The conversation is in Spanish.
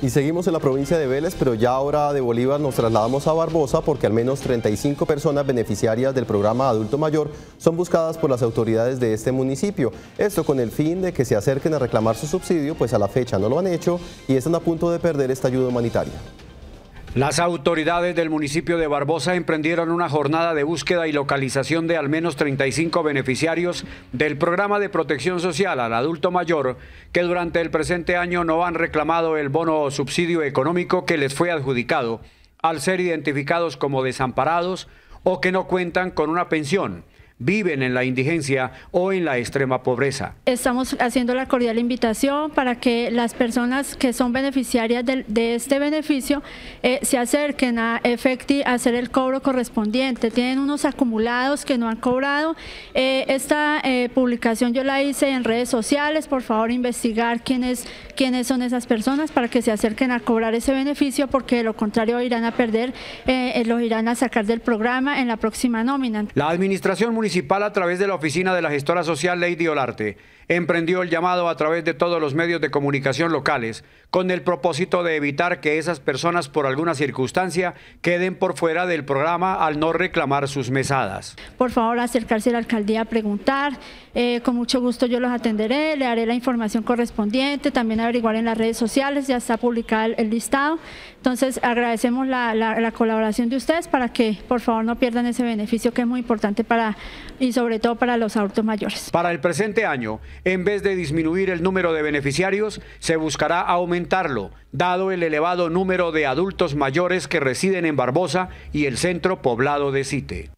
Y seguimos en la provincia de Vélez, pero ya ahora de Bolívar nos trasladamos a Barbosa porque al menos 35 personas beneficiarias del programa Adulto Mayor son buscadas por las autoridades de este municipio. Esto con el fin de que se acerquen a reclamar su subsidio, pues a la fecha no lo han hecho y están a punto de perder esta ayuda humanitaria. Las autoridades del municipio de Barbosa emprendieron una jornada de búsqueda y localización de al menos 35 beneficiarios del programa de protección social al adulto mayor que durante el presente año no han reclamado el bono o subsidio económico que les fue adjudicado al ser identificados como desamparados o que no cuentan con una pensión viven en la indigencia o en la extrema pobreza. Estamos haciendo la cordial invitación para que las personas que son beneficiarias de, este beneficio eh, se acerquen a Efecti a hacer el cobro correspondiente. Tienen unos acumulados que no han cobrado. Eh, esta eh, publicación yo la hice en redes sociales. Por favor, investigar quiénes, quiénes son esas personas para que se acerquen a cobrar ese beneficio porque de lo contrario irán a perder, los irán a sacar del programa en la próxima nómina. La administración municipal a través de la oficina de la gestora social Lady Olarte emprendió el llamado a través de todos los medios de comunicación locales con el propósito de evitar que esas personas por alguna circunstancia queden por fuera del programa al no reclamar sus mesadas. Por favor acercarse a la alcaldía a preguntar, eh, con mucho gusto yo los atenderé, le haré la información correspondiente, también averiguar en las redes sociales, ya está publicado el, listado, entonces agradecemos la, la colaboración de ustedes para que por favor no pierdan ese beneficio que es muy importante para y sobre todo para los adultos mayores. Para el presente año, en vez de disminuir el número de beneficiarios, se buscará aumentarlo, dado el elevado número de adultos mayores que residen en Barbosa y el centro poblado de Cite.